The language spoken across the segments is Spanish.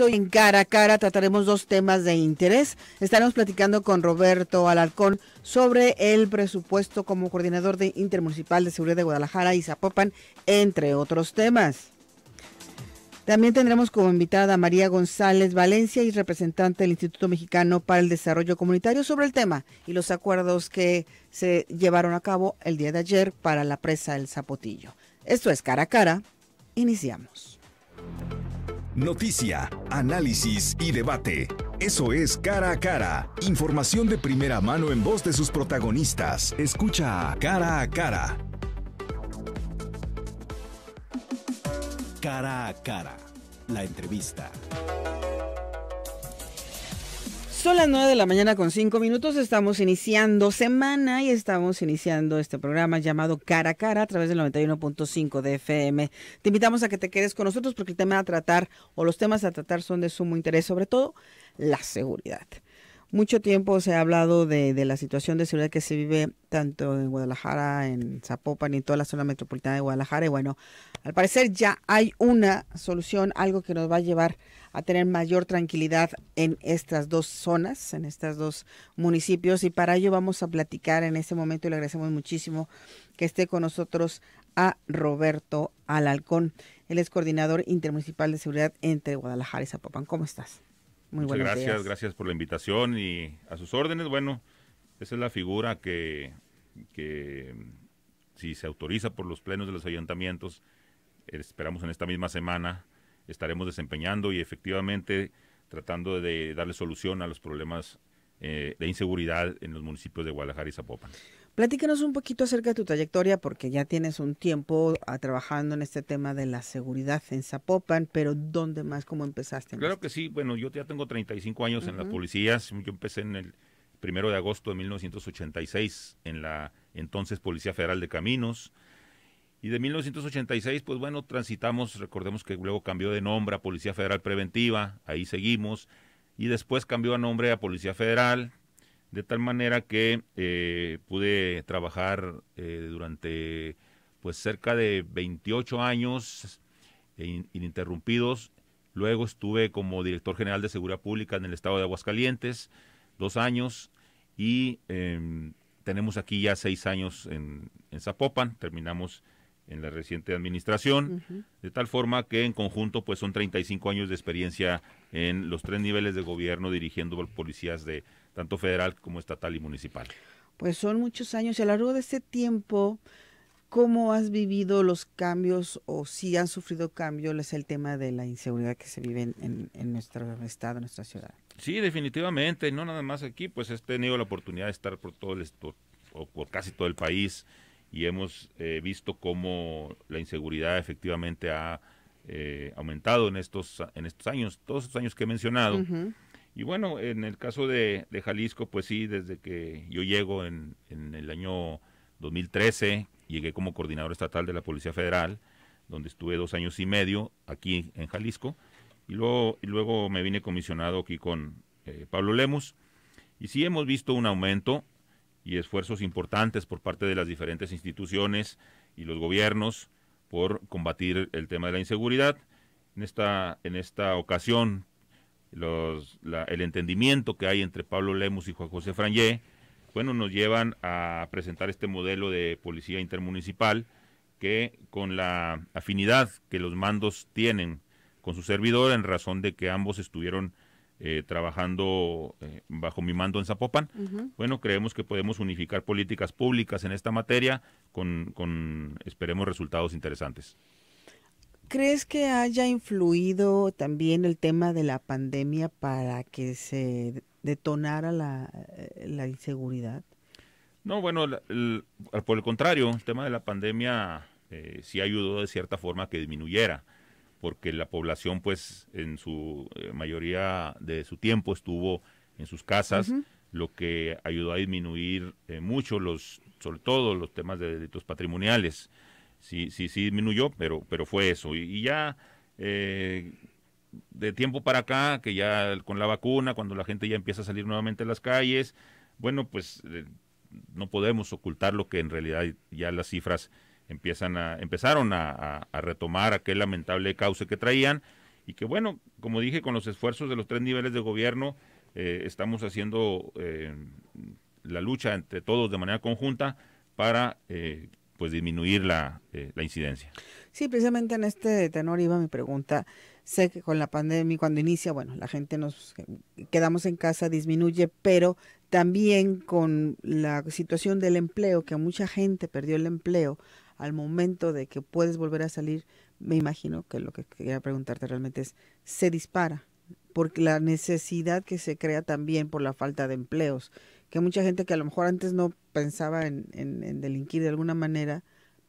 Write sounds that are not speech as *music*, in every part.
hoy en Cara a Cara trataremos dos temas de interés. Estaremos platicando con Roberto Alarcón sobre el presupuesto como coordinador de Intermunicipal de Seguridad de Guadalajara y Zapopan, entre otros temas. También tendremos como invitada a María González Valencia y representante del Instituto Mexicano para el Desarrollo Comunitario sobre el tema y los acuerdos que se llevaron a cabo el día de ayer para la presa El Zapotillo. Esto es Cara a Cara. Iniciamos. Noticia, análisis y debate. Eso es Cara a Cara. Información de primera mano en voz de sus protagonistas. Escucha Cara a Cara. Cara a Cara. La entrevista. Son las 9 de la mañana con 5 minutos, estamos iniciando semana y estamos iniciando este programa llamado Cara a Cara a través del 91.5 de FM. Te invitamos a que te quedes con nosotros porque el tema a tratar o los temas a tratar son de sumo interés, sobre todo la seguridad. Mucho tiempo se ha hablado de, la situación de seguridad que se vive tanto en Guadalajara, en Zapopan y en toda la zona metropolitana de Guadalajara. Y bueno, al parecer ya hay una solución, algo que nos va a llevar a tener mayor tranquilidad en estas dos zonas, en estos dos municipios. Y para ello vamos a platicar en este momento y le agradecemos muchísimo que esté con nosotros a Roberto Alalcón. Él es coordinador intermunicipal de seguridad entre Guadalajara y Zapopan. ¿Cómo estás? Muy Muchas gracias, gracias por la invitación y a sus órdenes. Bueno, esa es la figura que, que si se autoriza por los plenos de los ayuntamientos, esperamos en esta misma semana estaremos desempeñando y efectivamente tratando de darle solución a los problemas eh, de inseguridad en los municipios de Guadalajara y Zapopan. Platícanos un poquito acerca de tu trayectoria, porque ya tienes un tiempo ah, trabajando en este tema de la seguridad en Zapopan, pero ¿dónde más? ¿Cómo empezaste? Claro que sí, bueno, yo ya tengo 35 años en las policías, yo empecé en el primero de agosto de 1986 en la entonces Policía Federal de Caminos, y de 1986, pues bueno, transitamos, recordemos que luego cambió de nombre a Policía Federal Preventiva, ahí seguimos, y después cambió a nombre a Policía Federal, de tal manera que eh, pude trabajar eh, durante pues cerca de 28 años eh, ininterrumpidos. Luego estuve como director general de Seguridad Pública en el estado de Aguascalientes, dos años, y em, tenemos aquí ya seis años en Zapopan. Terminamos en la reciente administración, de tal forma que en conjunto pues son 35 años de experiencia en los tres niveles de gobierno dirigiendo policías de tanto federal como estatal y municipal. Pues son muchos años y a lo largo de este tiempo, ¿cómo has vivido los cambios o si han sufrido cambios? Es el tema de la inseguridad que se vive en, nuestro estado, en nuestra ciudad. Sí, definitivamente, no nada más aquí, pues he tenido la oportunidad de estar por todo el, o por casi todo el país y hemos eh, visto cómo la inseguridad efectivamente ha eh, aumentado en estos, en estos años, todos estos años que he mencionado. Y bueno, en el caso de, Jalisco, pues sí, desde que yo llego en, el año 2013, llegué como coordinador estatal de la Policía Federal, donde estuve dos años y medio aquí en Jalisco, y luego, y luego me vine comisionado aquí con eh, Pablo Lemus, y sí hemos visto un aumento, y esfuerzos importantes por parte de las diferentes instituciones y los gobiernos por combatir el tema de la inseguridad. En esta, en esta ocasión, los, el entendimiento que hay entre Pablo Lemus y Juan José Frangé, bueno, nos llevan a presentar este modelo de policía intermunicipal que con la afinidad que los mandos tienen con su servidor, en razón de que ambos estuvieron eh, trabajando eh, bajo mi mando en Zapopan. Bueno, creemos que podemos unificar políticas públicas en esta materia con, esperemos, resultados interesantes. ¿Crees que haya influido también el tema de la pandemia para que se detonara la, eh, inseguridad? No, bueno, por el contrario, el tema de la pandemia sí ayudó de cierta forma a que disminuyera porque la población pues en su eh, mayoría de su tiempo estuvo en sus casas, lo que ayudó a disminuir eh, mucho los, sobre todo los temas de delitos patrimoniales. Sí, sí, sí disminuyó, pero, pero fue eso. Y, ya eh, de tiempo para acá, que ya con la vacuna, cuando la gente ya empieza a salir nuevamente a las calles, bueno, pues no podemos ocultar lo que en realidad ya las cifras empiezan a, empezaron a, retomar aquel lamentable cauce que traían y que bueno, como dije, con los esfuerzos de los tres niveles de gobierno eh, estamos haciendo eh, la lucha entre todos de manera conjunta para eh, pues disminuir la, la incidencia. Sí, precisamente en este tenor iba mi pregunta. Sé que con la pandemia, cuando inicia, bueno, la gente nos quedamos en casa, disminuye, pero también con la situación del empleo, que mucha gente perdió el empleo, al momento de que puedes volver a salir, me imagino que lo que quería preguntarte realmente es, se dispara Porque la necesidad que se crea también por la falta de empleos, que mucha gente que a lo mejor antes no pensaba en, delinquir de alguna manera,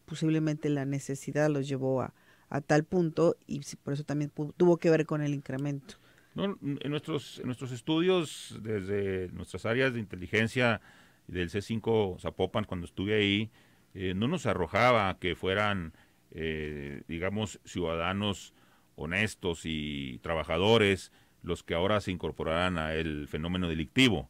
posiblemente la necesidad los llevó a, a tal punto y por eso también tuvo que ver con el incremento. en, nuestros, en nuestros estudios, desde nuestras áreas de inteligencia del C5 Zapopan, cuando estuve ahí, eh, no nos arrojaba que fueran, eh, digamos, ciudadanos honestos y trabajadores los que ahora se incorporarán al fenómeno delictivo.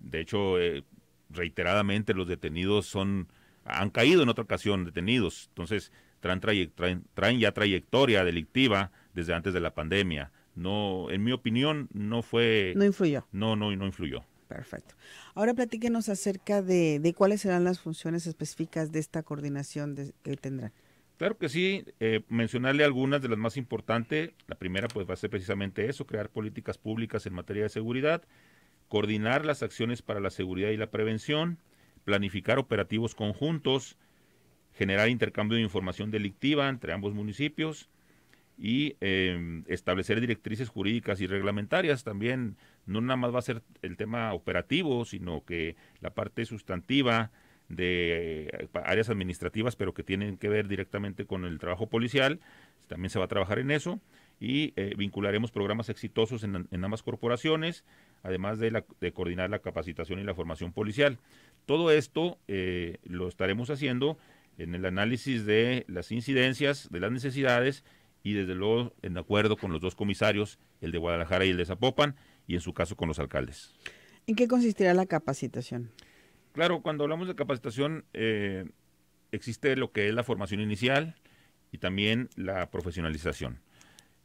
De hecho, eh, reiteradamente los detenidos son, han caído en otra ocasión detenidos, entonces traen, traen, traen ya trayectoria delictiva desde antes de la pandemia. No, en mi opinión, no fue. No influyó. No, no, no influyó. Perfecto. Ahora platíquenos acerca de, cuáles serán las funciones específicas de esta coordinación que tendrá. Claro que sí, eh, mencionarle algunas de las más importantes. La primera pues va a ser precisamente eso, crear políticas públicas en materia de seguridad, coordinar las acciones para la seguridad y la prevención, planificar operativos conjuntos, generar intercambio de información delictiva entre ambos municipios, y em, establecer directrices jurídicas y reglamentarias también. No nada más va a ser el tema operativo, sino que la parte sustantiva de eh, áreas administrativas, pero que tienen que ver directamente con el trabajo policial, también se va a trabajar en eso y eh, vincularemos programas exitosos en, ambas corporaciones, además de, coordinar la capacitación y la formación policial. Todo esto eh, lo estaremos haciendo en el análisis de las incidencias, de las necesidades y desde luego en acuerdo con los dos comisarios, el de Guadalajara y el de Zapopan, y en su caso con los alcaldes. ¿En qué consistirá la capacitación? Claro, cuando hablamos de capacitación eh, existe lo que es la formación inicial y también la profesionalización.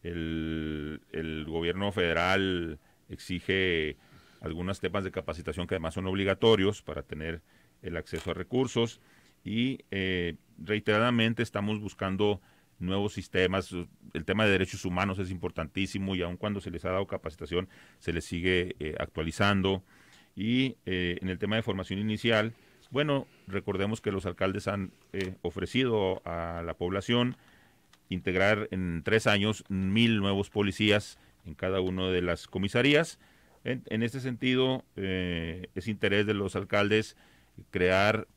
El, gobierno federal exige algunas temas de capacitación que además son obligatorios para tener el acceso a recursos y eh, reiteradamente estamos buscando nuevos sistemas. El tema de derechos humanos es importantísimo y aun cuando se les ha dado capacitación, se les sigue eh, actualizando. Y eh, en el tema de formación inicial, bueno, recordemos que los alcaldes han eh, ofrecido a la población integrar en tres años mil nuevos policías en cada una de las comisarías. En, este sentido, es interés de los alcaldes crear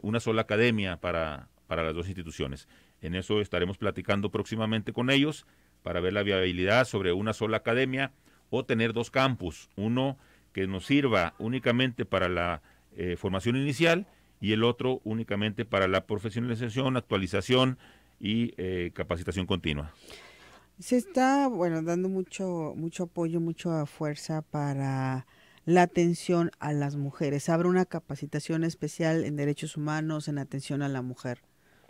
una sola academia para las dos instituciones. En eso estaremos platicando próximamente con ellos para ver la viabilidad sobre una sola academia o tener dos campus, uno que nos sirva únicamente para la eh, formación inicial y el otro únicamente para la profesionalización, actualización y eh, capacitación continua. Se está, bueno, dando mucho, mucho apoyo, mucha fuerza para la atención a las mujeres. Abre una capacitación especial en derechos humanos, en atención a la mujer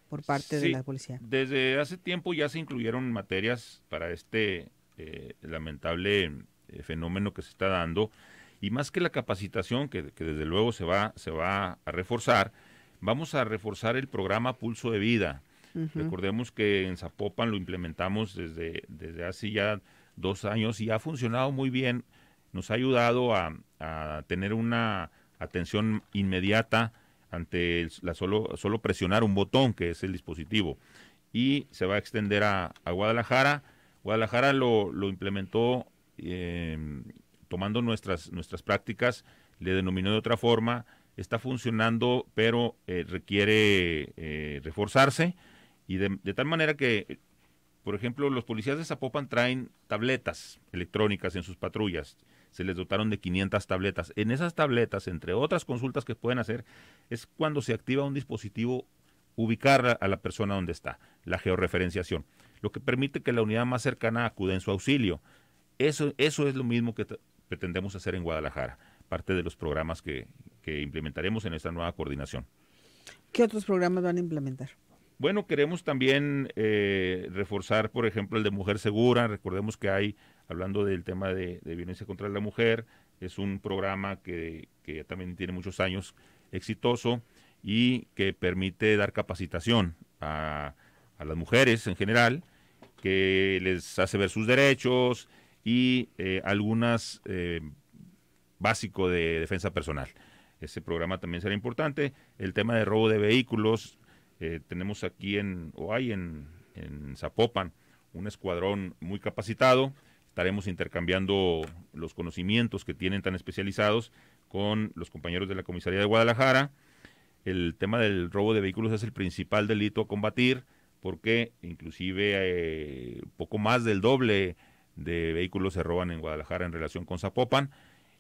por parte de la policía. Desde hace tiempo ya se incluyeron materias para este eh, lamentable eh, fenómeno que se está dando y más que la capacitación que, desde luego se va se va a reforzar, vamos a reforzar el programa Pulso de Vida. Recordemos que en Zapopan lo implementamos desde desde hace ya dos años y ha funcionado muy bien. Nos ha ayudado a, a tener una atención inmediata ante solo, solo presionar un botón que es el dispositivo y se va a extender a, Guadalajara. Guadalajara lo, implementó em, tomando nuestras, nuestras prácticas, le denominó de otra forma, está funcionando pero eh, requiere eh, reforzarse y de tal manera que, por ejemplo, los policías de Zapopan traen tabletas electrónicas en sus patrullas se les dotaron de 500 tabletas. En esas tabletas, entre otras consultas que pueden hacer, es cuando se activa un dispositivo ubicar a la persona donde está, la georreferenciación, lo que permite que la unidad más cercana acude en su auxilio. Eso, eso es lo mismo que pretendemos hacer en Guadalajara, parte de los programas que, que implementaremos en esta nueva coordinación. ¿Qué otros programas van a implementar? Bueno, queremos también eh, reforzar, por ejemplo, el de Mujer Segura. Recordemos que hay, hablando del tema de, violencia contra la mujer, es un programa que, que también tiene muchos años exitoso y que permite dar capacitación a, las mujeres en general, que les hace ver sus derechos y eh, algunas eh, básico de defensa personal. Ese programa también será importante. El tema de robo de vehículos, eh, tenemos aquí en, o hay en, Zapopan, un escuadrón muy capacitado. Estaremos intercambiando los conocimientos que tienen tan especializados con los compañeros de la Comisaría de Guadalajara. El tema del robo de vehículos es el principal delito a combatir porque inclusive eh, poco más del doble de vehículos se roban en Guadalajara en relación con Zapopan.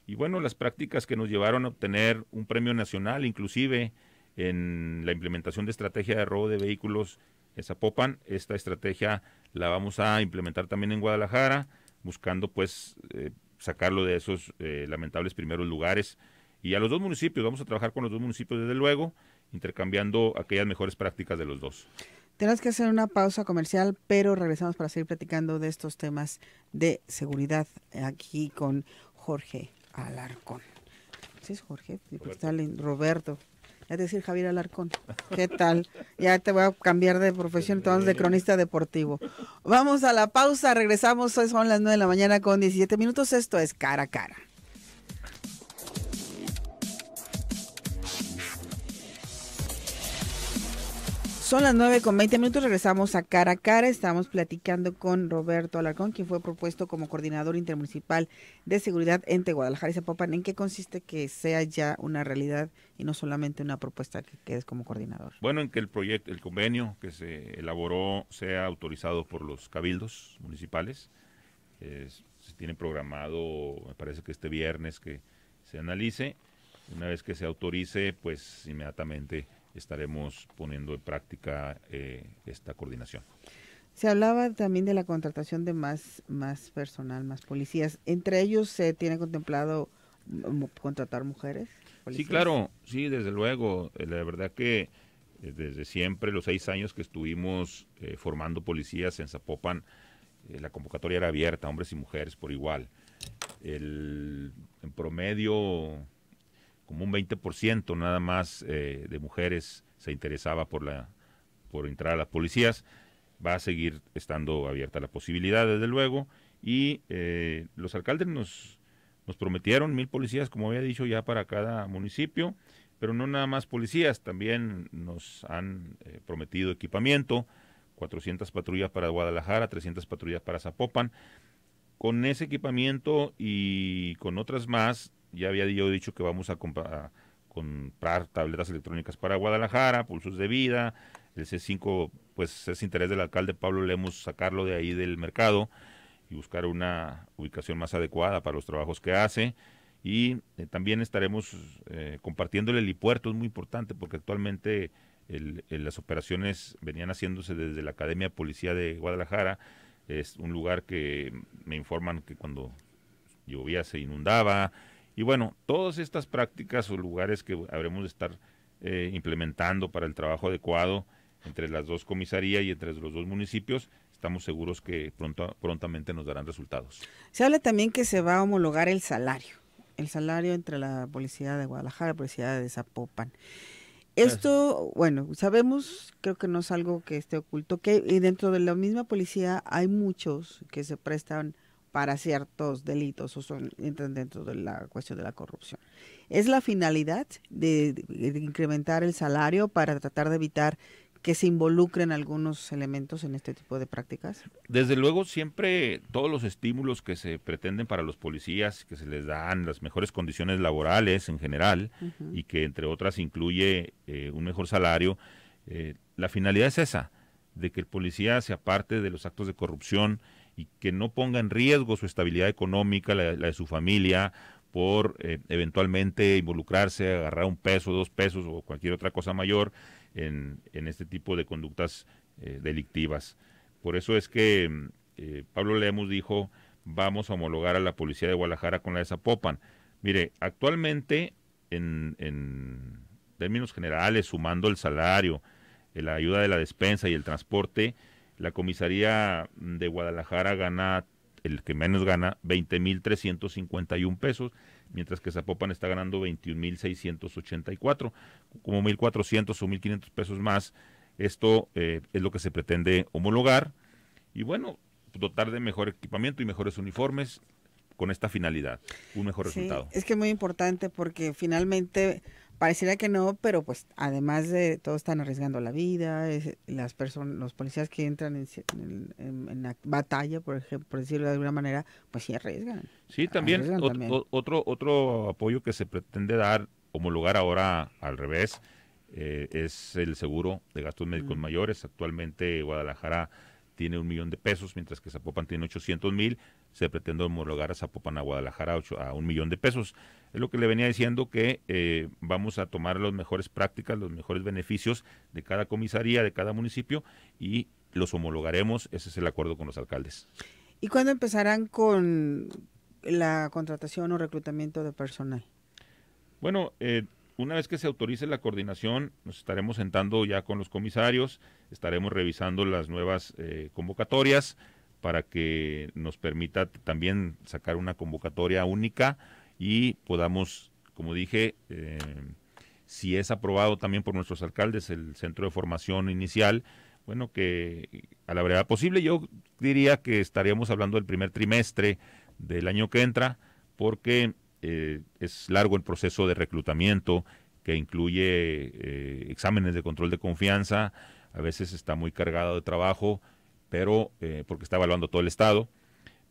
Y bueno, las prácticas que nos llevaron a obtener un premio nacional inclusive en la implementación de estrategia de robo de vehículos en Zapopan. Esta estrategia la vamos a implementar también en Guadalajara, buscando pues eh, sacarlo de esos eh, lamentables primeros lugares. Y a los dos municipios, vamos a trabajar con los dos municipios desde luego, intercambiando aquellas mejores prácticas de los dos. Tenemos que hacer una pausa comercial, pero regresamos para seguir platicando de estos temas de seguridad aquí con Jorge Alarcón. ¿Sí es Jorge? Roberto. Roberto. Es decir, Javier Alarcón. ¿Qué tal? Ya te voy a cambiar de profesión, entonces de cronista deportivo. Vamos a la pausa, regresamos. Hoy son las 9 de la mañana con 17 minutos. Esto es cara a cara. Son las 9 con 20 minutos, regresamos a cara a cara. Estamos platicando con Roberto Alarcón, quien fue propuesto como coordinador intermunicipal de seguridad entre Guadalajara y Zapopan. ¿En qué consiste que sea ya una realidad y no solamente una propuesta que quedes como coordinador? Bueno, en que el proyecto, el convenio que se elaboró sea autorizado por los cabildos municipales. se tiene programado, me parece que este viernes que se analice. Una vez que se autorice, pues inmediatamente estaremos poniendo en práctica eh, esta coordinación. Se hablaba también de la contratación de más, más personal, más policías. ¿Entre ellos se tiene contemplado mm, mm, contratar mujeres? Sí, claro, sí, desde luego. Eh, la verdad que eh, desde siempre, los seis años que estuvimos formando policías en Zapopan, la convocatoria era abierta, hombres y mujeres por igual. El, en promedio, como un 20% nada más eh, de mujeres se interesaba por, la, por entrar a las policías. Va a seguir estando abierta la posibilidad, desde luego. Y eh, los alcaldes nos, nos prometieron mil policías, como había dicho, ya para cada municipio. Pero no nada más policías, también nos han eh, prometido equipamiento, 400 patrullas para Guadalajara, 300 patrullas para Zapopan. Con ese equipamiento y con otras más ya había yo dicho que vamos a, comprar, tabletas electrónicas para Guadalajara, pulsos de vida, el C5, pues es interés del alcalde Pablo Lemos sacarlo de ahí del mercado y buscar una ubicación más adecuada para los trabajos que hace. Y eh, también estaremos eh, compartiendo el helipuerto, es muy importante porque actualmente las operaciones venían haciéndose desde la Academia Policía de Guadalajara. Es un lugar que me informan que cuando llovía se inundaba, y bueno, todas estas prácticas o lugares que habremos de estar eh, implementando para el trabajo adecuado entre las dos comisarías y entre los dos municipios, estamos seguros que pronto, prontamente nos darán resultados. Se habla también que se va a homologar el salario, el salario entre la policía de Guadalajara y la policía de Zapopan. Esto, bueno, sabemos, creo que no es algo que esté oculto, que dentro de la misma policía hay muchos que se prestan para ciertos delitos o son entran dentro de la cuestión de la corrupción. Es la finalidad de, incrementar el salario para tratar de evitar que se involucren algunos elementos en este tipo de prácticas. Desde luego, siempre todos los estímulos que se pretenden para los policías, que se les dan las mejores condiciones laborales en general y que entre otras incluye eh, un mejor salario, eh, la finalidad es esa, de que el policía se aparte de los actos de corrupción, y que no ponga en riesgo su estabilidad económica, la, de su familia, por eh, eventualmente involucrarse, agarrar un peso, dos pesos o cualquier otra cosa mayor en, en este tipo de conductas eh, delictivas. Por eso es que mm, eh, Pablo Lemus dijo, vamos a homologar a la policía de Guadalajara con la de Zapopan. Mire, actualmente, en, en términos generales, sumando el salario, la ayuda de la despensa y el transporte, la comisaría de Guadalajara gana, el que menos gana, 20.351 pesos, mientras que Zapopan está ganando 21.684, como 1.400 o 1.500 pesos más. Esto eh, es lo que se pretende homologar y bueno, dotar de mejor equipamiento y mejores uniformes con esta finalidad, un mejor resultado. Es que es muy importante porque finalmente Pareciera que no, pero pues además de todos están arriesgando la vida, las personas, los policías que entran en, en, la batalla, por ejemplo, por decirlo de alguna manera, pues sí arriesgan. Sí, también, otro, otro, apoyo que se pretende dar, como lugar ahora al revés, eh, es el seguro de gastos médicos mm. mayores. Actualmente Guadalajara tiene un millón de pesos, mientras que Zapopan tiene 800 mil. Se pretende homologar a Zapopan a Guadalajara a un millón de pesos. Es lo que le venía diciendo que eh, vamos a tomar las mejores prácticas, los mejores beneficios de cada comisaría, de cada municipio y los homologaremos. Ese es el acuerdo con los alcaldes. ¿Y cuándo empezarán con la contratación o reclutamiento de personal? Bueno, eh, una vez que se autorice la coordinación, nos estaremos sentando ya con los comisarios, estaremos revisando las nuevas eh, convocatorias para que nos permita también sacar una convocatoria única y podamos, como dije, eh, si es aprobado también por nuestros alcaldes el centro de formación inicial, bueno, que a la brevedad posible, yo diría que estaríamos hablando del primer trimestre del año que entra, porque eh, es largo el proceso de reclutamiento que incluye eh, exámenes de control de confianza, a veces está muy cargado de trabajo, pero eh, porque está evaluando todo el Estado.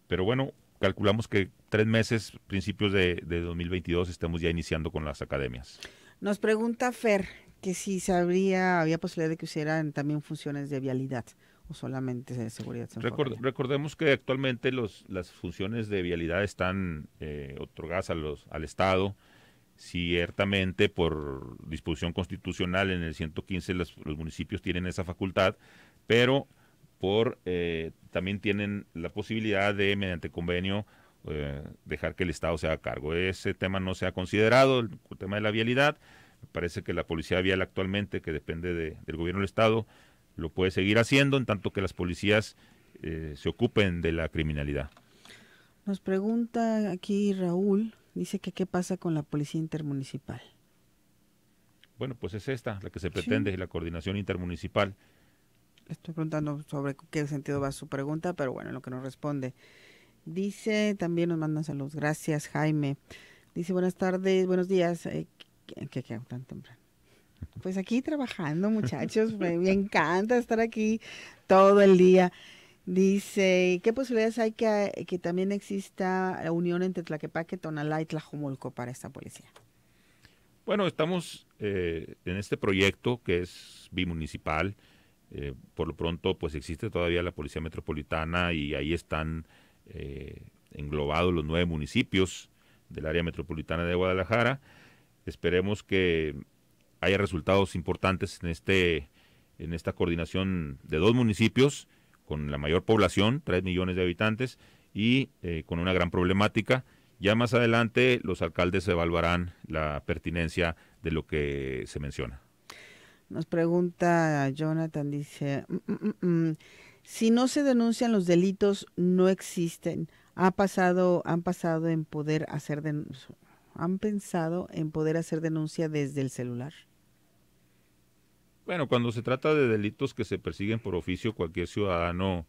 Pero bueno, calculamos que tres meses, principios de, de 2022, estemos ya iniciando con las academias. Nos pregunta Fer que si sabría, había posibilidad de que hicieran también funciones de vialidad o solamente de seguridad? recordemos que actualmente los, las funciones de vialidad están eh, otorgadas a los, al Estado. Ciertamente, por disposición constitucional en el 115 los, municipios tienen esa facultad, pero por eh, también tienen la posibilidad de, mediante convenio, eh, dejar que el Estado sea a cargo. Ese tema no se ha considerado, el, tema de la vialidad. parece que la Policía Vial actualmente, que depende del gobierno del Estado, lo puede seguir haciendo en tanto que las policías eh, se ocupen de la criminalidad. Nos pregunta aquí Raúl, dice que qué pasa con la policía intermunicipal. Bueno, pues es esta la que se pretende, es la coordinación intermunicipal. Estoy preguntando sobre qué sentido va su pregunta, pero bueno, lo que nos responde. Dice, también nos manda saludos. Gracias, Jaime. Dice, buenas tardes, buenos días. Eh, ¿Qué que, tan temprano. Pues aquí trabajando, muchachos, me, encanta estar aquí todo el día. Dice, ¿qué posibilidades hay que, que también exista la unión entre Tlaquepaque, Tonalá y Tlajumulco para esta policía? Bueno, estamos eh, en este proyecto que es bimunicipal. Eh, por lo pronto, pues existe todavía la Policía Metropolitana y ahí están eh, englobados los nueve municipios del área metropolitana de Guadalajara. Esperemos que haya resultados importantes en, este, en esta coordinación de dos municipios con la mayor población, 3 millones de habitantes, y eh, con una gran problemática. Ya más adelante los alcaldes evaluarán la pertinencia de lo que se menciona. Nos pregunta Jonathan, dice, mm, mm, mm, si no se denuncian los delitos, no existen. Ha pasado, han pasado en poder hacer han pensado en poder hacer denuncia desde el celular. Bueno, cuando se trata de delitos que se persiguen por oficio, cualquier ciudadano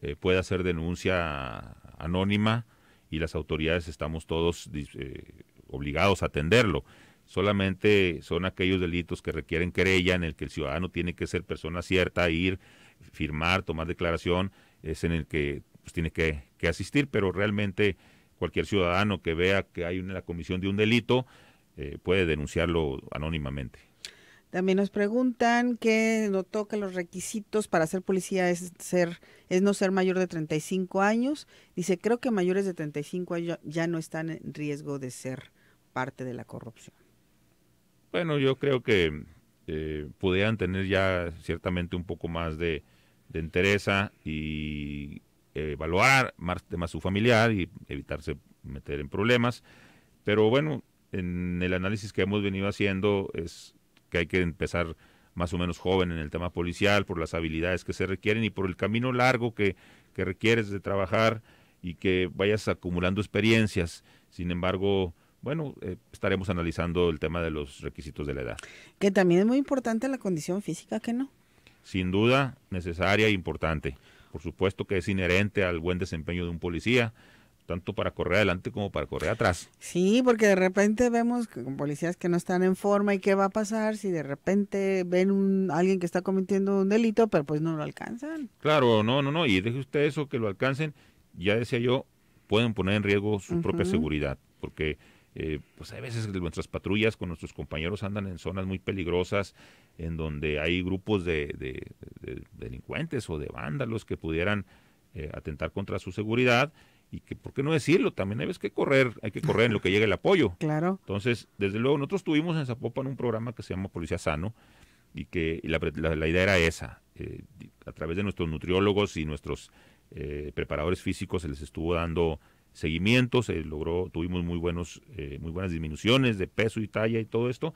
eh, puede hacer denuncia anónima y las autoridades estamos todos eh, obligados a atenderlo. Solamente son aquellos delitos que requieren querella en el que el ciudadano tiene que ser persona cierta, ir, firmar, tomar declaración, es en el que pues, tiene que, asistir, pero realmente cualquier ciudadano que vea que hay una la comisión de un delito eh, puede denunciarlo anónimamente. También nos preguntan que notó que los requisitos para ser policía es ser es no ser mayor de 35 años. Dice, creo que mayores de 35 años ya no están en riesgo de ser parte de la corrupción. Bueno, yo creo que eh, pudieran tener ya ciertamente un poco más de, de entereza y eh, evaluar más su familiar y evitarse meter en problemas. Pero bueno, en el análisis que hemos venido haciendo es que hay que empezar más o menos joven en el tema policial, por las habilidades que se requieren y por el camino largo que, que requieres de trabajar y que vayas acumulando experiencias. Sin embargo, bueno, eh, estaremos analizando el tema de los requisitos de la edad. Que también es muy importante la condición física, que no? Sin duda, necesaria e importante. Por supuesto que es inherente al buen desempeño de un policía tanto para correr adelante como para correr atrás. Sí, porque de repente vemos con policías que no están en forma y qué va a pasar si de repente ven un alguien que está cometiendo un delito, pero pues no lo alcanzan. Claro, no, no, no, y deje usted eso que lo alcancen, ya decía yo, pueden poner en riesgo su propia seguridad, porque eh, pues a veces nuestras patrullas con nuestros compañeros andan en zonas muy peligrosas, en donde hay grupos de, delincuentes o de vándalos que pudieran eh, atentar contra su seguridad y que, ¿por qué no decirlo? También hay que correr, hay que correr en lo que llegue el apoyo. *laughs* Claro. Entonces, desde luego, nosotros tuvimos en Zapopan un programa que se llama Policía Sano y que la, idea era esa. Eh, a través de nuestros nutriólogos y nuestros eh, preparadores físicos se les estuvo dando seguimiento, se logró, tuvimos muy buenos, eh, muy buenas disminuciones de peso y talla y todo esto,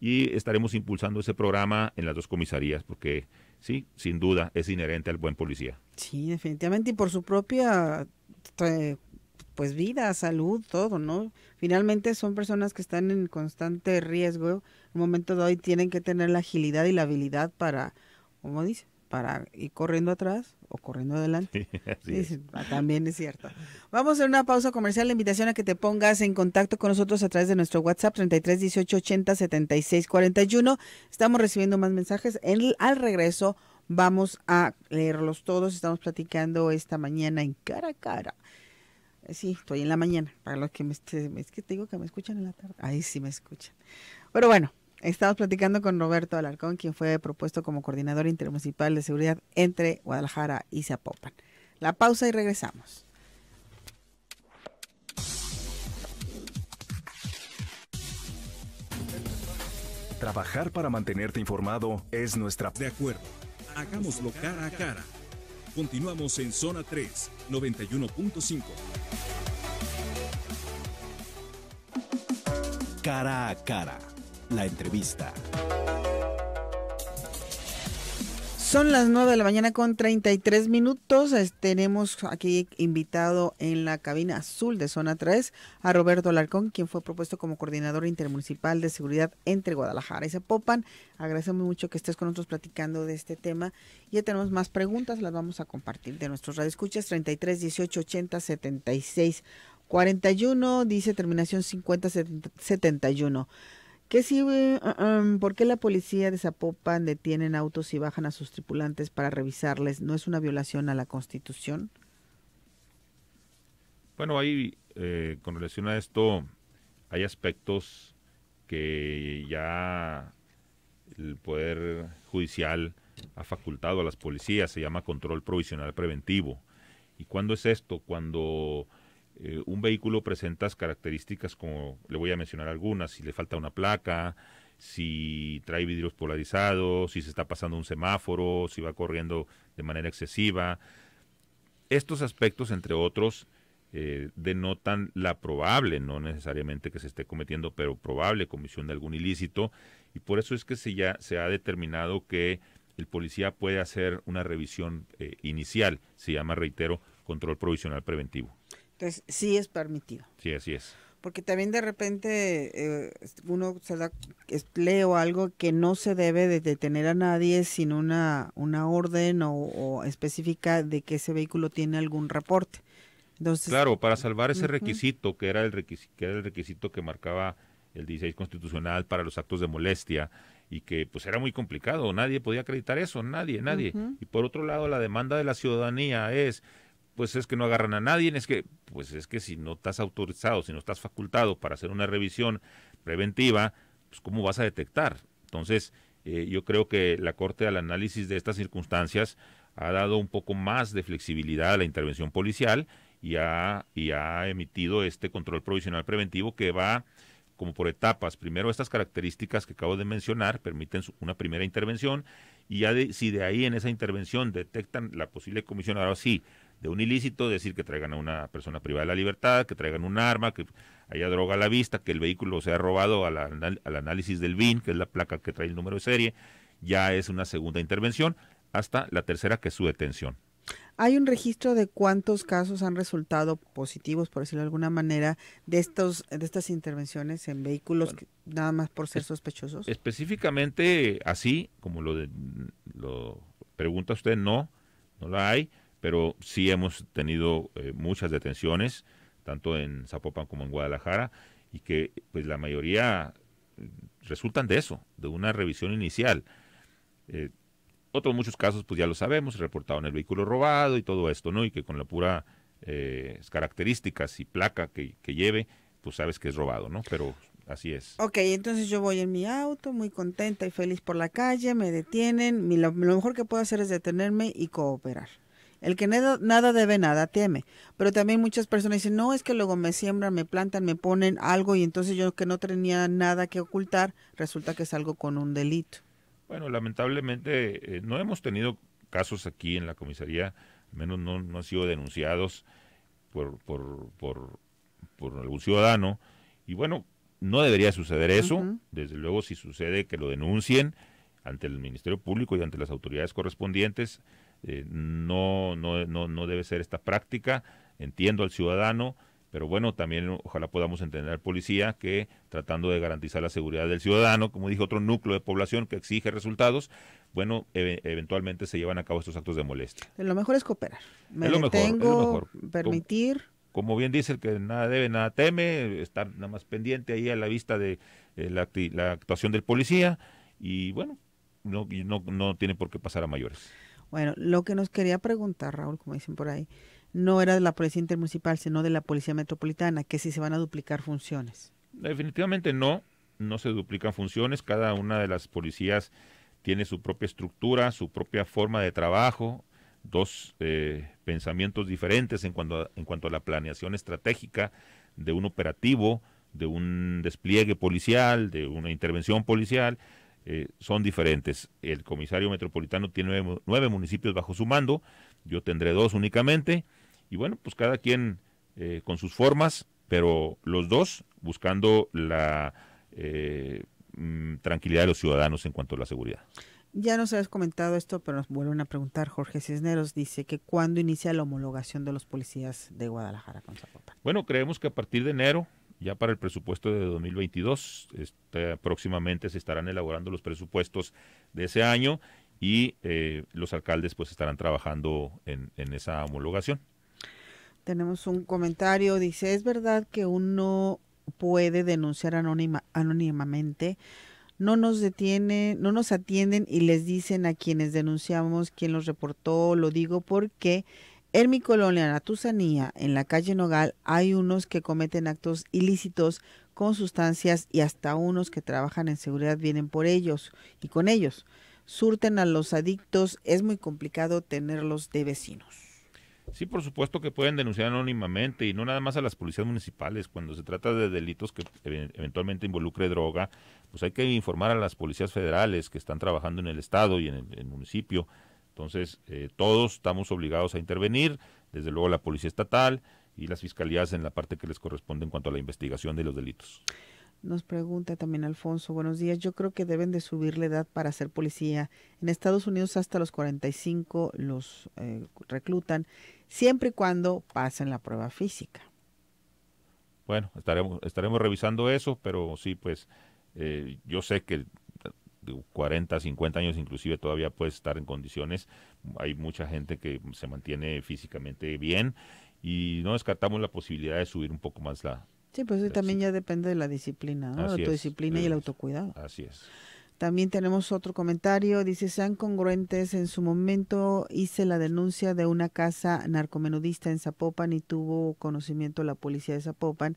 y estaremos impulsando ese programa en las dos comisarías, porque sí, sin duda es inherente al buen policía. Sí, definitivamente, y por su propia eh, pues vida, salud, todo, ¿no? Finalmente son personas que están en constante riesgo, en un momento de hoy tienen que tener la agilidad y la habilidad para, ¿cómo dice, para ir corriendo atrás o corriendo adelante. *laughs* Ah, también es cierto. Vamos a hacer una pausa comercial. La invitación a que te pongas en contacto con nosotros a través de nuestro WhatsApp 33 18 80 76 41. Estamos recibiendo más mensajes. al regreso vamos a leerlos todos. Estamos platicando esta mañana en cara a cara. Eh, sí, estoy en la mañana. Para los que este, es que digo que me escuchan en la tarde. Ahí sí me escuchan. Pero bueno, Estamos platicando con Roberto Alarcón, quien fue propuesto como coordinador intermunicipal de seguridad entre Guadalajara y Zapopan. La pausa y regresamos. Trabajar para mantenerte informado es nuestra... De acuerdo. Hagámoslo cara a cara. Continuamos en Zona 3, 91.5. Cara a cara la entrevista. Son las 9 de la mañana con 33 minutos. tenemos aquí invitado en la cabina azul de zona 3 a Roberto Alarcón, quien fue propuesto como coordinador intermunicipal de seguridad entre Guadalajara y Zapopan. Agradecemos mucho que estés con nosotros platicando de este tema. Ya tenemos más preguntas, las vamos a compartir de nuestros radioescuchas 33 18 80 76 41, dice terminación 50 71. ¿Qué sí, ah, ¿por qué la policía de Zapopan detienen autos y bajan a sus tripulantes para revisarles? ¿No es una violación a la Constitución? Bueno, ahí eh, con relación a esto hay aspectos que ya el Poder Judicial ha facultado a las policías, se llama control provisional preventivo. ¿Y cuándo es esto? Cuando eh, un vehículo presenta características como le voy a mencionar algunas, si le falta una placa, si trae vidrios polarizados, si se está pasando un semáforo, si va corriendo de manera excesiva. Estos aspectos, entre otros, eh, denotan la probable, no necesariamente que se esté cometiendo, pero probable comisión de algún ilícito. Y por eso es que se ya se ha determinado que el policía puede hacer una revisión eh, inicial, se llama, reitero, control provisional preventivo sí es permitido. Sí, así es. Porque también de repente eh, uno se da, algo que no se debe de detener a nadie sin una, una orden o, específica de que ese vehículo tiene algún reporte. Entonces, claro, para salvar ese requisito, que era, el requisito, que el requisito que marcaba el 16 constitucional para los actos de molestia, y que pues era muy complicado, nadie podía acreditar eso, nadie, nadie. Y por otro lado, la demanda de la ciudadanía es pues es que no agarran a nadie, es que, pues es que si no estás autorizado, si no estás facultado para hacer una revisión preventiva, pues cómo vas a detectar. Entonces, eh, yo creo que la Corte al análisis de estas circunstancias ha dado un poco más de flexibilidad a la intervención policial y ha, y ha emitido este control provisional preventivo que va como por etapas. Primero estas características que acabo de mencionar permiten una primera intervención y ya si de ahí en esa intervención detectan la posible comisión, ahora sí, de un ilícito, decir que traigan a una persona privada de la libertad, que traigan un arma, que haya droga a la vista, que el vehículo sea robado al, análisis del BIN, que es la placa que trae el número de serie, ya es una segunda intervención, hasta la tercera que es su detención. ¿Hay un registro de cuántos casos han resultado positivos, por decirlo de alguna manera, de estos de estas intervenciones en vehículos nada más por ser sospechosos? Específicamente así, como lo, de, lo pregunta usted, no, no la hay pero sí hemos tenido eh, muchas detenciones, tanto en Zapopan como en Guadalajara, y que pues la mayoría mm, resultan de eso, de una revisión inicial. Eh, otros muchos casos, pues ya lo sabemos, reportado en el vehículo robado y todo esto, ¿no? Y que con la pura eh, características y placa que, lleve, pues sabes que es robado, ¿no? Pero así es. Ok, entonces yo voy en mi auto, muy contenta y feliz por la calle, me detienen, lo, mejor que puedo hacer es detenerme y cooperar. El que nada, debe, nada teme. Pero también muchas personas dicen, no, es que luego me siembran, me plantan, me ponen algo y entonces yo que no tenía nada que ocultar, resulta que salgo con un delito. Bueno, lamentablemente eh, no hemos tenido casos aquí en la comisaría, al menos no, no han sido denunciados por, por, por, algún ciudadano. Y bueno, no debería suceder eso. Desde luego, si sucede, que lo denuncien ante el Ministerio Público y ante las autoridades correspondientes. Eh, no, no, no, no debe ser esta práctica. Entiendo al ciudadano, pero bueno, también ojalá podamos entender al policía que tratando de garantizar la seguridad del ciudadano, como dijo otro núcleo de población que exige resultados, bueno, e-, eventualmente se llevan a cabo estos actos de molestia. Lo mejor es cooperar. Me permitir. Como, bien dice el que nada debe, nada teme, estar nada más pendiente ahí a la vista de eh, la, actuación del policía y bueno, no, no, no tiene por qué pasar a mayores. Bueno, lo que nos quería preguntar, Raúl, como dicen por ahí, no era de la Policía Intermunicipal, sino de la Policía Metropolitana, que si se van a duplicar funciones. Definitivamente no, no se duplican funciones, cada una de las policías tiene su propia estructura, su propia forma de trabajo, dos eh, pensamientos diferentes en cuanto, en cuanto a la planeación estratégica de un operativo, de un despliegue policial, de una intervención policial, eh, son diferentes. El comisario metropolitano tiene nueve, municipios bajo su mando, yo tendré dos únicamente, y bueno, pues cada quien eh, con sus formas, pero los dos buscando la eh, mm, tranquilidad de los ciudadanos en cuanto a la seguridad. Ya nos has comentado esto, pero nos vuelven a preguntar. Jorge Cisneros dice que cuándo inicia la homologación de los policías de Guadalajara con Zapopan. Bueno, creemos que a partir de enero ya para el presupuesto de 2022. este próximamente se estarán elaborando los presupuestos de ese año y eh, los alcaldes pues estarán trabajando en, en esa homologación. Tenemos un comentario, dice, ¿es verdad que uno puede denunciar anónima, anónimamente? No nos detiene, no nos atienden y les dicen a quienes denunciamos quién los reportó, lo digo porque en mi colonia Tusanía, en la calle Nogal, hay unos que cometen actos ilícitos con sustancias y hasta unos que trabajan en seguridad vienen por ellos y con ellos. Surten a los adictos, es muy complicado tenerlos de vecinos. Sí, por supuesto que pueden denunciar anónimamente y no nada más a las policías municipales. Cuando se trata de delitos que eventualmente involucre droga, pues hay que informar a las policías federales que están trabajando en el estado y en el municipio entonces, eh, todos estamos obligados a intervenir, desde luego la Policía Estatal y las fiscalías en la parte que les corresponde en cuanto a la investigación de los delitos. Nos pregunta también Alfonso, buenos días, yo creo que deben de subir la edad para ser policía. En Estados Unidos hasta los 45 los eh, reclutan, siempre y cuando pasen la prueba física. Bueno, estaremos, estaremos revisando eso, pero sí, pues eh, yo sé que 40, 50 años inclusive todavía puede estar en condiciones. Hay mucha gente que se mantiene físicamente bien y no descartamos la posibilidad de subir un poco más la... Sí, pues también ya depende de la disciplina, la autodisciplina y el autocuidado. Así es. También tenemos otro comentario, dice, sean congruentes, en su momento hice la denuncia de una casa narcomenudista en Zapopan y tuvo conocimiento la policía de Zapopan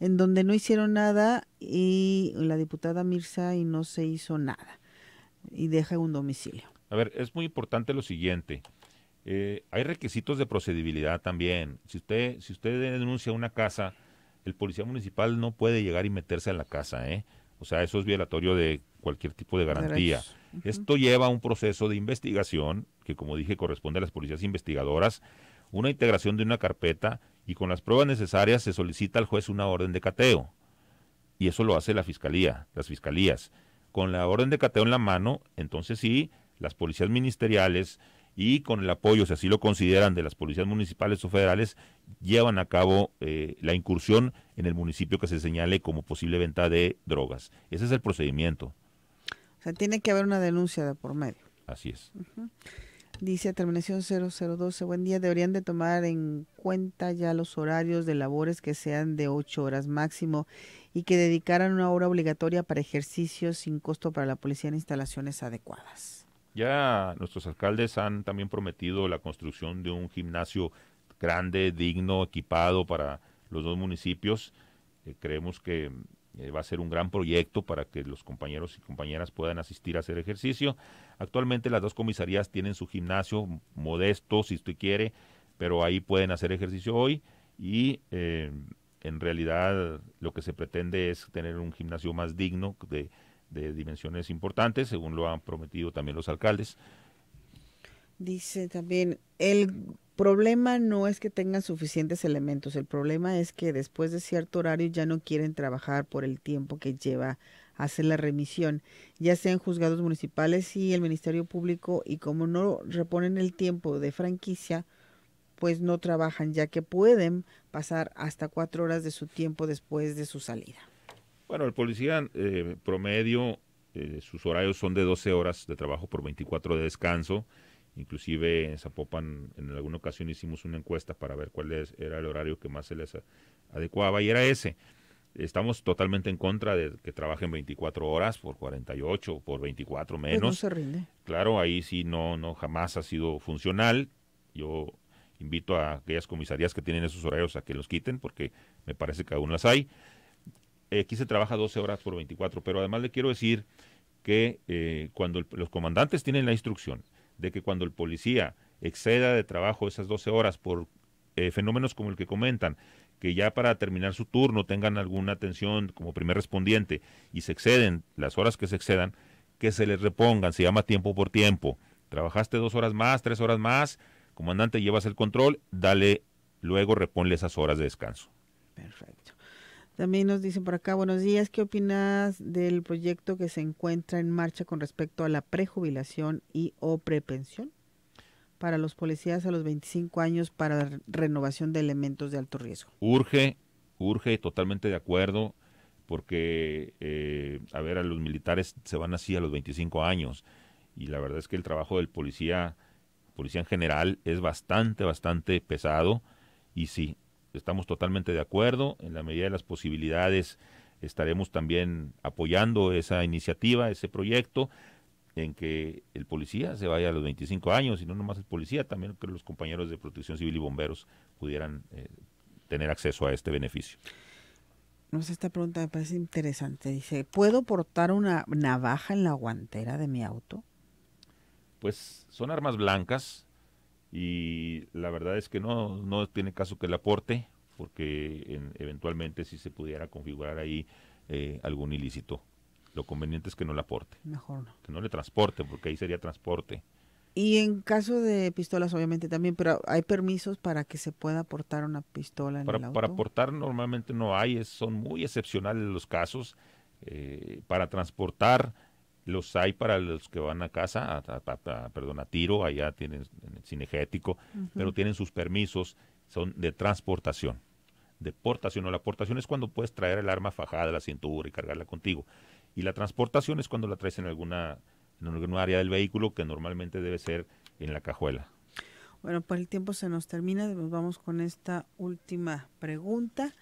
en donde no hicieron nada y la diputada Mirza y no se hizo nada y deja un domicilio. A ver, es muy importante lo siguiente. Eh, hay requisitos de procedibilidad también. Si usted, si usted denuncia una casa, el policía municipal no puede llegar y meterse en la casa, ¿eh? O sea, eso es violatorio de cualquier tipo de garantía. Esto lleva a un proceso de investigación que, como dije, corresponde a las policías investigadoras, una integración de una carpeta y con las pruebas necesarias se solicita al juez una orden de cateo. Y eso lo hace la fiscalía, las fiscalías. Con la orden de cateo en la mano, entonces sí, las policías ministeriales y con el apoyo, si así lo consideran, de las policías municipales o federales, llevan a cabo eh, la incursión en el municipio que se señale como posible venta de drogas. Ese es el procedimiento. O sea, tiene que haber una denuncia de por medio. Así es. Dice terminación 0012, buen día, deberían de tomar en cuenta ya los horarios de labores que sean de ocho horas máximo y que dedicaran una hora obligatoria para ejercicios sin costo para la policía en instalaciones adecuadas. Ya nuestros alcaldes han también prometido la construcción de un gimnasio grande, digno, equipado para los dos municipios. Eh, creemos que eh, va a ser un gran proyecto para que los compañeros y compañeras puedan asistir a hacer ejercicio. Actualmente las dos comisarías tienen su gimnasio modesto, si usted quiere, pero ahí pueden hacer ejercicio hoy y eh, en realidad lo que se pretende es tener un gimnasio más digno de, de dimensiones importantes, según lo han prometido también los alcaldes. Dice también, el problema no es que tengan suficientes elementos, el problema es que después de cierto horario ya no quieren trabajar por el tiempo que lleva hacer la remisión, ya sean juzgados municipales y el Ministerio Público, y como no reponen el tiempo de franquicia, pues no trabajan, ya que pueden pasar hasta cuatro horas de su tiempo después de su salida. Bueno, el policía eh, promedio, eh, sus horarios son de 12 horas de trabajo por 24 de descanso. Inclusive en Zapopan en alguna ocasión hicimos una encuesta para ver cuál era el horario que más se les adecuaba y era ese. Estamos totalmente en contra de que trabajen 24 horas por 48, por 24 pues menos. no se rinde. Claro, ahí sí no, no jamás ha sido funcional. Yo invito a aquellas comisarías que tienen esos horarios a que los quiten, porque me parece que aún las hay. Eh, aquí se trabaja 12 horas por 24, pero además le quiero decir que eh, cuando los comandantes tienen la instrucción de que cuando el policía exceda de trabajo esas 12 horas por eh, fenómenos como el que comentan, que ya para terminar su turno tengan alguna atención como primer respondiente y se exceden las horas que se excedan, que se les repongan, se llama tiempo por tiempo. Trabajaste dos horas más, tres horas más, comandante, llevas el control, dale, luego reponle esas horas de descanso. Perfecto. También nos dicen por acá, buenos días, ¿qué opinas del proyecto que se encuentra en marcha con respecto a la prejubilación y o prepensión? para los policías a los 25 años para renovación de elementos de alto riesgo. Urge, urge, totalmente de acuerdo, porque, eh, a ver, a los militares se van así a los 25 años y la verdad es que el trabajo del policía, policía en general, es bastante, bastante pesado y sí, estamos totalmente de acuerdo, en la medida de las posibilidades estaremos también apoyando esa iniciativa, ese proyecto en que el policía se vaya a los 25 años, y no nomás el policía, también que los compañeros de protección civil y bomberos pudieran eh, tener acceso a este beneficio. No sé, esta pregunta me parece interesante. Dice, ¿puedo portar una navaja en la guantera de mi auto? Pues son armas blancas y la verdad es que no, no tiene caso que la porte porque eventualmente si se pudiera configurar ahí eh, algún ilícito. Lo conveniente es que no la aporte. Mejor no. Que no le transporte, porque ahí sería transporte. Y en caso de pistolas, obviamente también, pero hay permisos para que se pueda portar una pistola en para, el Para portar normalmente no hay, son muy excepcionales los casos. Eh, para transportar los hay para los que van a casa, a, perdón, a tiro, allá tienen en el cinegético, pero tienen sus permisos, son de transportación. de portación, o la aportación es cuando puedes traer el arma fajada a la cintura y cargarla contigo. Y la transportación es cuando la traes en alguna, en área del vehículo que normalmente debe ser en la cajuela. Bueno, pues el tiempo se nos termina, nos vamos con esta última pregunta.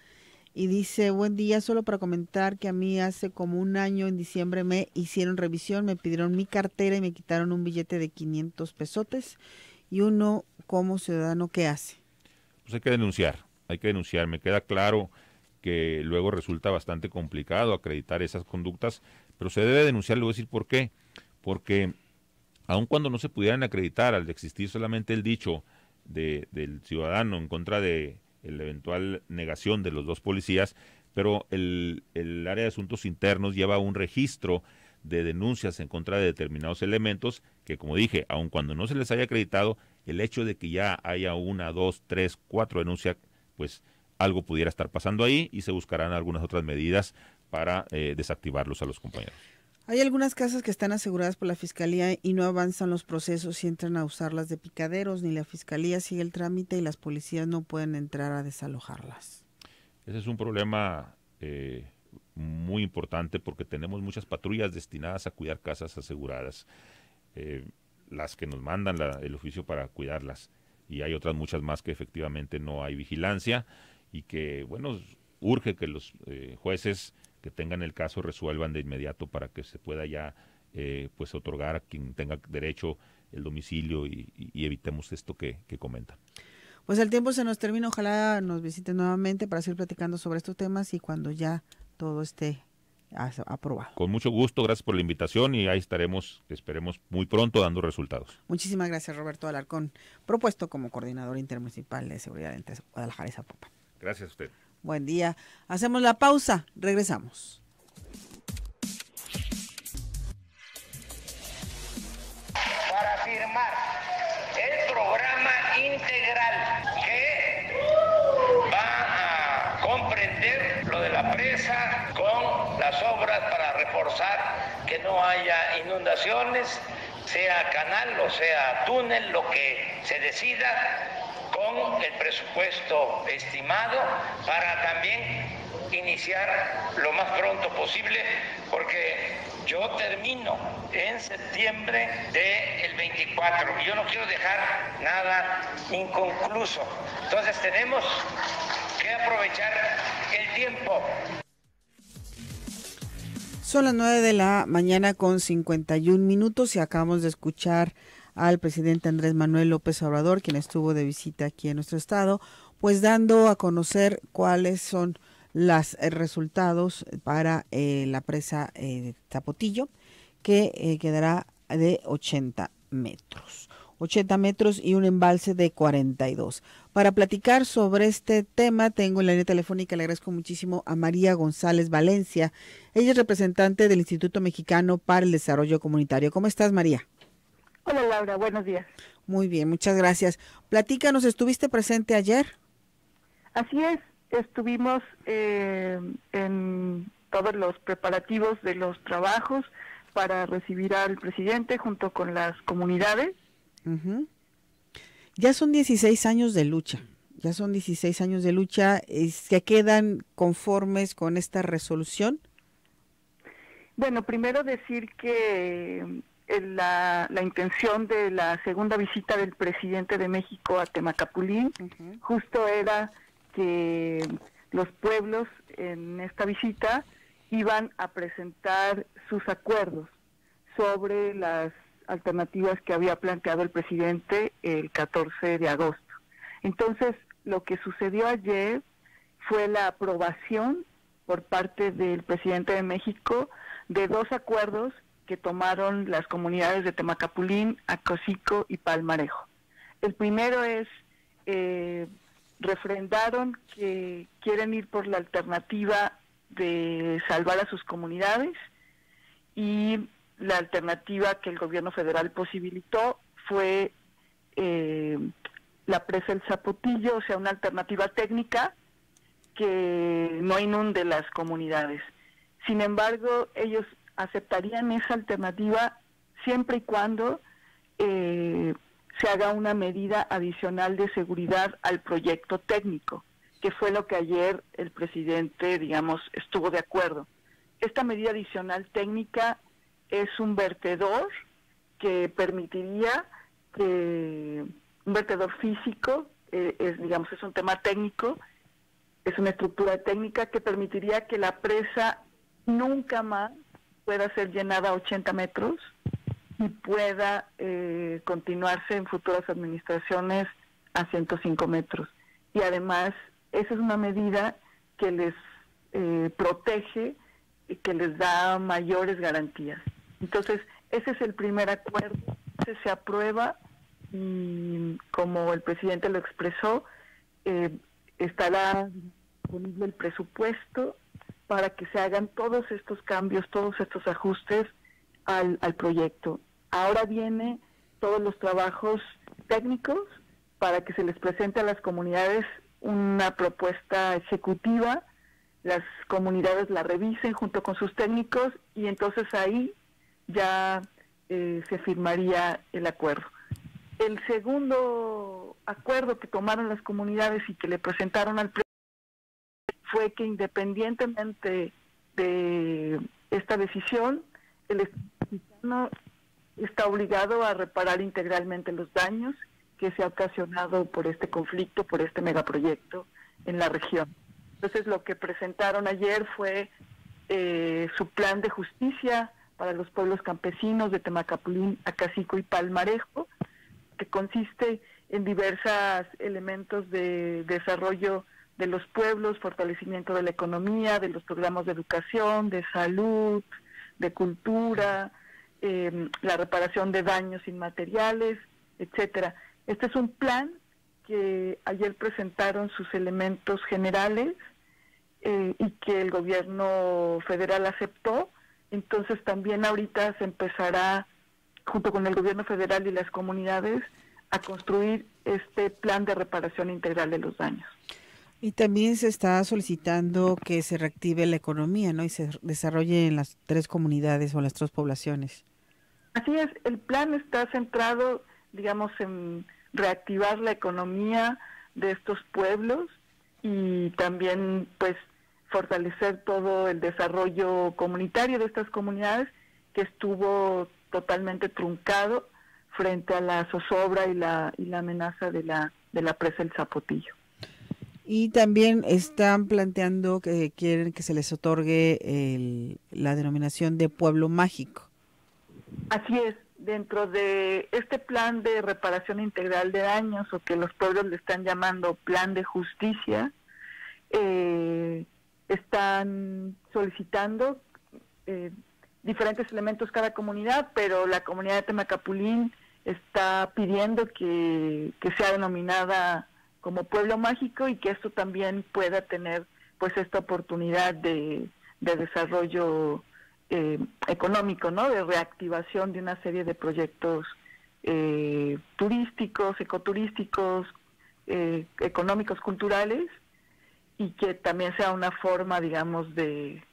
Y dice, buen día, solo para comentar que a mí hace como un año en diciembre me hicieron revisión, me pidieron mi cartera y me quitaron un billete de 500 pesotes. Y uno como ciudadano, ¿qué hace? Pues hay que denunciar, hay que denunciar. Me queda claro que luego resulta bastante complicado acreditar esas conductas, pero se debe denunciar, le voy a decir por qué, porque aun cuando no se pudieran acreditar al existir solamente el dicho de, del ciudadano en contra de la eventual negación de los dos policías, pero el, el área de asuntos internos lleva un registro de denuncias en contra de determinados elementos que, como dije, aun cuando no se les haya acreditado, el hecho de que ya haya una, dos, tres, cuatro denuncias, pues algo pudiera estar pasando ahí y se buscarán algunas otras medidas para eh, desactivarlos a los compañeros. Hay algunas casas que están aseguradas por la fiscalía y no avanzan los procesos y entran a usarlas de picaderos, ni la fiscalía sigue el trámite y las policías no pueden entrar a desalojarlas. Ese es un problema eh, muy importante porque tenemos muchas patrullas destinadas a cuidar casas aseguradas, eh, las que nos mandan el oficio para cuidarlas, y hay otras muchas más que efectivamente no hay vigilancia y que, bueno, urge que los eh, jueces que tengan el caso resuelvan de inmediato para que se pueda ya eh, pues otorgar a quien tenga derecho el domicilio y, evitemos esto que, comentan. Pues el tiempo se nos termina, ojalá nos visiten nuevamente para seguir platicando sobre estos temas y cuando ya todo esté aprobado. Con mucho gusto, gracias por la invitación y ahí estaremos, esperemos muy pronto dando resultados. Muchísimas gracias Roberto Alarcón, propuesto como coordinador intermunicipal de seguridad entre Guadalajara y Gracias a usted. Buen día. Hacemos la pausa, regresamos. Para firmar el programa integral que va a comprender lo de la presa con las obras para reforzar que no haya inundaciones, sea canal o sea túnel, lo que se decida el presupuesto estimado para también iniciar lo más pronto posible porque yo termino en septiembre del 24 y yo no quiero dejar nada inconcluso. Entonces tenemos que aprovechar el tiempo. Son las 9 de la mañana con 51 minutos y acabamos de escuchar al presidente Andrés Manuel López Obrador, quien estuvo de visita aquí en nuestro estado, pues dando a conocer cuáles son los eh, resultados para eh, la presa eh, de Zapotillo, que quedará de 80 metros. 80 metros y un embalse de 42. Para platicar sobre este tema, tengo en la línea telefónica, le agradezco muchísimo a María González Valencia. Ella es representante del Instituto Mexicano para el Desarrollo Comunitario. ¿Cómo estás, María? Hola Laura, buenos días. Muy bien, muchas gracias. Platícanos, ¿estuviste presente ayer? Así es, estuvimos eh, en todos los preparativos de los trabajos para recibir al presidente junto con las comunidades. Ya son 16 años de lucha, ya son 16 años de lucha. ¿Se quedan conformes con esta resolución? Bueno, primero decir que eh, la, la, intención de la segunda visita del presidente de México a Temacapulín justo era que los pueblos en esta visita iban a presentar sus acuerdos sobre las alternativas que había planteado el presidente el 14 de agosto. Entonces, lo que sucedió ayer fue la aprobación por parte del presidente de México de dos acuerdos que tomaron las comunidades de Temacapulín, Acosico y Palmarejo. El primero es, eh, refrendaron que quieren ir por la alternativa de salvar a sus comunidades y la alternativa que el gobierno federal posibilitó fue eh, la presa El Zapotillo, o sea, una alternativa técnica que no inunde las comunidades. Sin embargo, ellos aceptarían esa alternativa siempre y cuando eh, se haga una medida adicional de seguridad al proyecto técnico, que fue lo que ayer el presidente, digamos, estuvo de acuerdo. Esta medida adicional técnica es un vertedor que permitiría que un vertedor físico, eh, es, digamos, es un tema técnico, es una estructura técnica que permitiría que la presa nunca más pueda ser llenada a 80 metros y pueda eh, continuarse en futuras administraciones a 105 metros. Y además, esa es una medida que les eh, protege y que les da mayores garantías. Entonces, ese es el primer acuerdo, ese se aprueba y como el presidente lo expresó, eh, estará disponible el presupuesto para que se hagan todos estos cambios, todos estos ajustes al, proyecto. Ahora viene todos los trabajos técnicos para que se les presente a las comunidades una propuesta ejecutiva, las comunidades la revisen junto con sus técnicos y entonces ahí ya eh, se firmaría el acuerdo. El segundo acuerdo que tomaron las comunidades y que le presentaron al fue que independientemente de esta decisión, el Estado mexicano está obligado a reparar integralmente los daños que se ha ocasionado por este conflicto, por este megaproyecto en la región. Entonces lo que presentaron ayer fue eh, su plan de justicia para los pueblos campesinos de Temacapulín, Acacico y Palmarejo, que consiste en diversos elementos de desarrollo de los pueblos, fortalecimiento de la economía, de los programas de educación, de salud, de cultura, em, la reparación de daños inmateriales, etcétera. Este es un plan que ayer presentaron sus elementos generales eh, y que el gobierno federal aceptó. Entonces también ahorita se empezará, junto con el gobierno federal y las comunidades, a construir este plan de reparación integral de los daños. Y también se está solicitando que se reactive la economía, ¿no? Y se desarrolle en las tres comunidades o las tres poblaciones. Así es, el plan está centrado, digamos, en reactivar la economía de estos pueblos y también, pues, fortalecer todo el desarrollo comunitario de estas comunidades que estuvo totalmente truncado frente a la zozobra y la, y la amenaza de la, de la presa El Zapotillo. Y también están planteando que quieren que se les otorgue la denominación de pueblo mágico. Así es, dentro de este plan de reparación integral de daños o que los pueblos le están llamando plan de justicia, eh, están solicitando eh, diferentes elementos cada comunidad, pero la comunidad de Temacapulín está pidiendo que sea denominada como pueblo mágico y que esto también pueda tener pues esta oportunidad de, desarrollo eh, económico, ¿no? De reactivación de una serie de proyectos eh, turísticos, ecoturísticos, eh, económicos, culturales y que también sea una forma, digamos, de,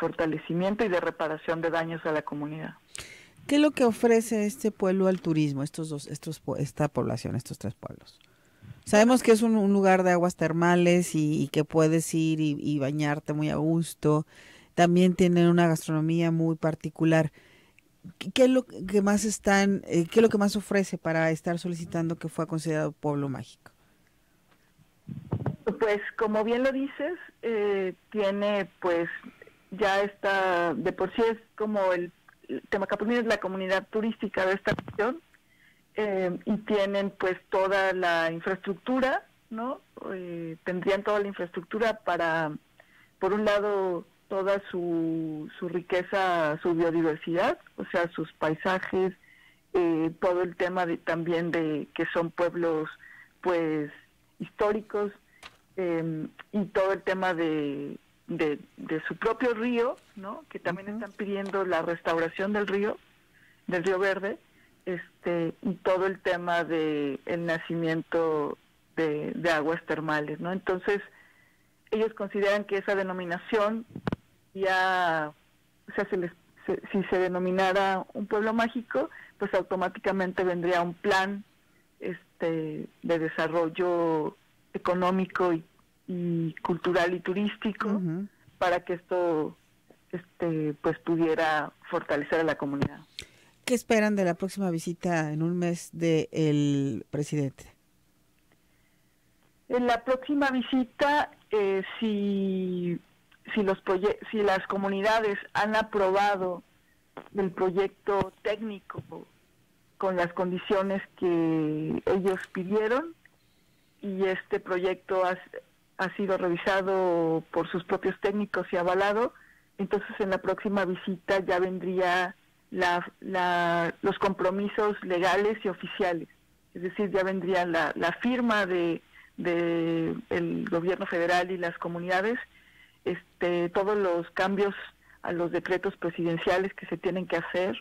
fortalecimiento y de reparación de daños a la comunidad. ¿Qué es lo que ofrece este pueblo al turismo, estos dos, estos, esta población, estos tres pueblos? Sabemos que es un, lugar de aguas termales y, que puedes ir y, bañarte muy a gusto. También tienen una gastronomía muy particular. ¿Qué, es lo que más están, eh, qué es lo que más ofrece para estar solicitando que fue considerado pueblo mágico? Pues como bien lo dices, eh, tiene pues ya está, de por sí es como el, Temacapulmín es la comunidad turística de esta región, eh, y tienen pues toda la infraestructura, ¿no? Eh, tendrían toda la infraestructura para, por un lado, toda su, su riqueza, su biodiversidad, o sea, sus paisajes, eh, todo el tema de, también de que son pueblos pues históricos em, y todo el tema de, de, su propio río, ¿no? que también están pidiendo la restauración del río, del río verde, este, y todo el tema de el nacimiento de, aguas termales, ¿no? Entonces, ellos consideran que esa denominación ya, sea, si se denominara un pueblo mágico, pues automáticamente vendría un plan este, de desarrollo económico y, cultural y turístico para que esto este, pues pudiera fortalecer a la comunidad. ¿Qué esperan de la próxima visita en un mes del presidente? En la próxima visita, eh, si, si, los si las comunidades han aprobado el proyecto técnico con las condiciones que ellos pidieron y este proyecto ha, ha, sido revisado por sus propios técnicos y avalado, entonces en la próxima visita ya vendría los compromisos legales y oficiales. Es decir, ya vendría la, firma de, el gobierno federal y las comunidades, este, todos los cambios a los decretos presidenciales que se tienen que hacer,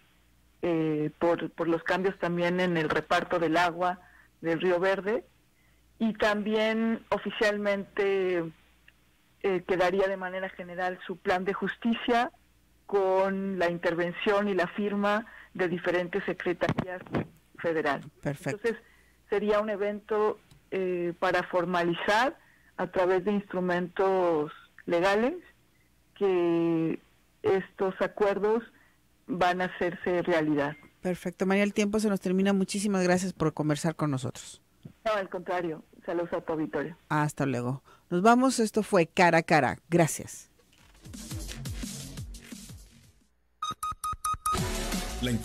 eh, por, los cambios también en el reparto del agua del Río Verde, y también oficialmente eh, quedaría de manera general su plan de justicia, con la intervención y la firma de diferentes secretarías federales. Entonces, sería un evento eh, para formalizar a través de instrumentos legales que estos acuerdos van a hacerse realidad. Perfecto, María, el tiempo se nos termina. Muchísimas gracias por conversar con nosotros. No, al contrario. Saludos a tu auditorio. Hasta luego. Nos vamos. Esto fue Cara a Cara. Gracias. Lenko.